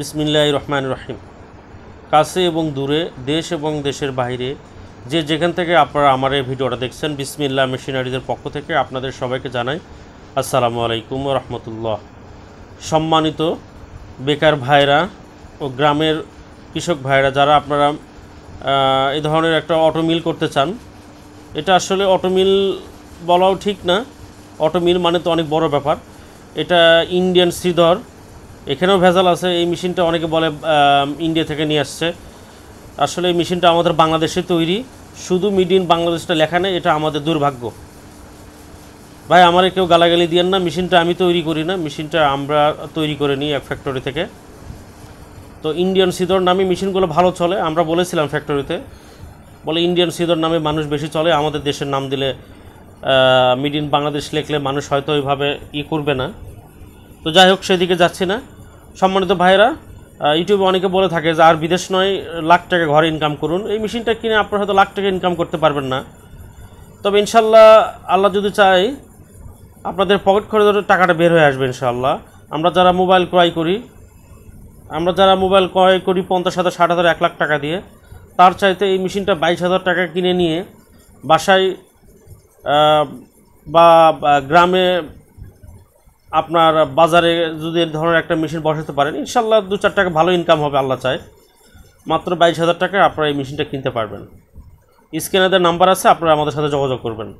বিসমিল্লাহ রহমান রহিম কাছে এবং দূরে দেশ এবং দেশের বাইরে যে যেখান থেকে আপনারা আমার এই ভিডিওটা দেখছেন বিসমিল্লা মেশিনারিদের পক্ষ থেকে আপনাদের সবাইকে জানাই আসসালামু আলাইকুম রহমতুল্লাহ সম্মানিত বেকার ভাইরা ও গ্রামের কৃষক ভাইরা যারা আপনারা এ ধরনের একটা অটোমিল করতে চান এটা আসলে অটোমিল বলাও ঠিক না অটোমিল মানে তো অনেক বড় ব্যাপার এটা ইন্ডিয়ান সিদর এখানেও ভেজাল আছে এই মেশিনটা অনেকে বলে ইন্ডিয়া থেকে নিয়ে আসছে আসলে এই মেশিনটা আমাদের বাংলাদেশে তৈরি শুধু মিড ইন বাংলাদেশটা লেখা নেই এটা আমাদের দুর্ভাগ্য ভাই আমার কেউ গালাগালি দিয়েন না মেশিনটা আমি তৈরি করি না মেশিনটা আমরা তৈরি করে নিই এক ফ্যাক্টরি থেকে তো ইন্ডিয়ান সিদর নামে মেশিনগুলো ভালো চলে আমরা বলেছিলাম ফ্যাক্টরিতে বলে ইন্ডিয়ান সিদর নামে মানুষ বেশি চলে আমাদের দেশের নাম দিলে মিড ইন বাংলাদেশ লেখলে মানুষ হয়তো ওইভাবে ই করবে না তো যাই হোক সেদিকে যাচ্ছি না সম্মানিত ভাইরা ইউটিউবে অনেকে বলে থাকে যে আর বিদেশ নয় লাখ টাকা ঘরে ইনকাম করুন এই মেশিনটা কিনে আপনারা হয়তো লাখ টাকা ইনকাম করতে পারবেন না তবে ইনশাল্লাহ আল্লাহ যদি চাই আপনাদের পকেট খরচের টাকাটা বের হয়ে আসবে ইনশাল্লাহ আমরা যারা মোবাইল ক্রয় করি আমরা যারা মোবাইল ক্রয় করি পঞ্চাশ হাজার ষাট হাজার এক লাখ টাকা দিয়ে তার চাইতে এই মেশিনটা বাইশ হাজার টাকা কিনে নিয়ে বাসায় বা গ্রামে আপনার বাজারে যদি ধরনের একটা মেশিন বসাতে পারেন ইনশাল্লাহ দু চার টাকা ভালো ইনকাম হবে আল্লাহ চায় মাত্র বাইশ হাজার টাকায় আপনারা এই মেশিনটা কিনতে পারবেন স্ক্যানারদের নাম্বার আছে আপনারা আমাদের সাথে যোগাযোগ করবেন